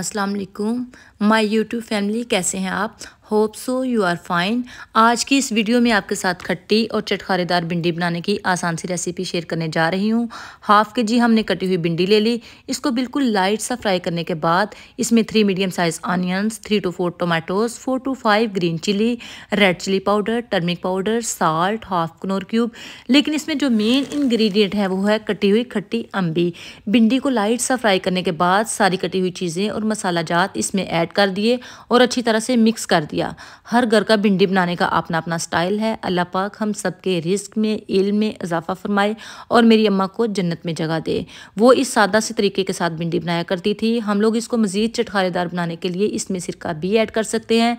असलकुम माई YouTube YouTube family कैसे हैं आप hope so you are fine आज की इस वीडियो में आपके साथ खट्टी और चटखारेदार भिंडी बनाने की आसान सी रेसिपी शेयर करने जा रही हूँ हाफ के जी हमने कटी हुई भिंडी ले ली इसको बिल्कुल लाइट सा फ्राई करने के बाद इसमें three medium size onions three to four tomatoes four to five green chili red chili powder turmeric powder salt half Knorr cube लेकिन इसमें जो मेन इन्ग्रीडियंट है वो है कटी हुई खट्टी अम्बी भिंडी को लाइट सा फ्राई करने के बाद सारी कटी हुई चीज़ें और मसाला जात इसमें ऐड कर दिए और अच्छी तरह से मिक्स कर दिया हर घर का भिंडी बनाने का अपना अपना स्टाइल है अल्लाह पाक हम सबके रिस्क में इल्म में इजाफा फरमाए और मेरी अम्मा को जन्नत में जगह दे वो इस सादा से तरीके के साथ भिंडी बनाया करती थी हम लोग इसको मज़ीद चटखारेदार बनाने के लिए इसमें सिरका भी ऐड कर सकते हैं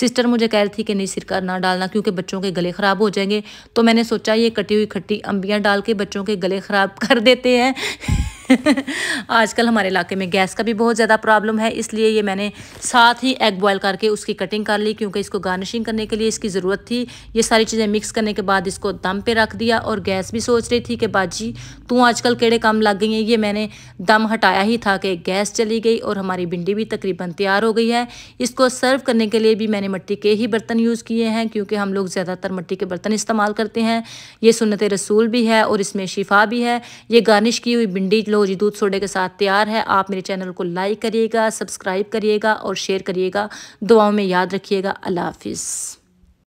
सिस्टर मुझे कह रही थी कि नहीं सिरका ना डालना क्योंकि बच्चों के गले ख़राब हो जाएंगे तो मैंने सोचा ये कटी हुई खट्टी अम्बियाँ डाल के बच्चों के गले ख़राब कर देते हैं आजकल हमारे इलाके में गैस का भी बहुत ज़्यादा प्रॉब्लम है इसलिए ये मैंने साथ ही एग बॉयल करके उसकी कटिंग कर ली क्योंकि इसको गार्निशिंग करने के लिए इसकी ज़रूरत थी ये सारी चीज़ें मिक्स करने के बाद इसको दम पे रख दिया और गैस भी सोच रही थी कि बाजी तू आजकल केड़े काम लग गई है ये मैंने दम हटाया ही था कि गैस चली गई और हमारी भिंडी भी तकरीबन तैयार हो गई है इसको सर्व करने के लिए भी मैंने मिट्टी के ही बर्तन यूज़ किए हैं क्योंकि हम लोग ज़्यादातर मिट्टी के बर्तन इस्तेमाल करते हैं ये सुनत रसूल भी है और इसमें शिफा भी है ये गार्निश की हुई भिंडी लोग लो जी दूध सोडे के साथ तैयार है आप मेरे चैनल को लाइक करिएगा सब्सक्राइब करिएगा और शेयर करिएगा दुआओं में याद रखिएगा अल्लाह हाफिज़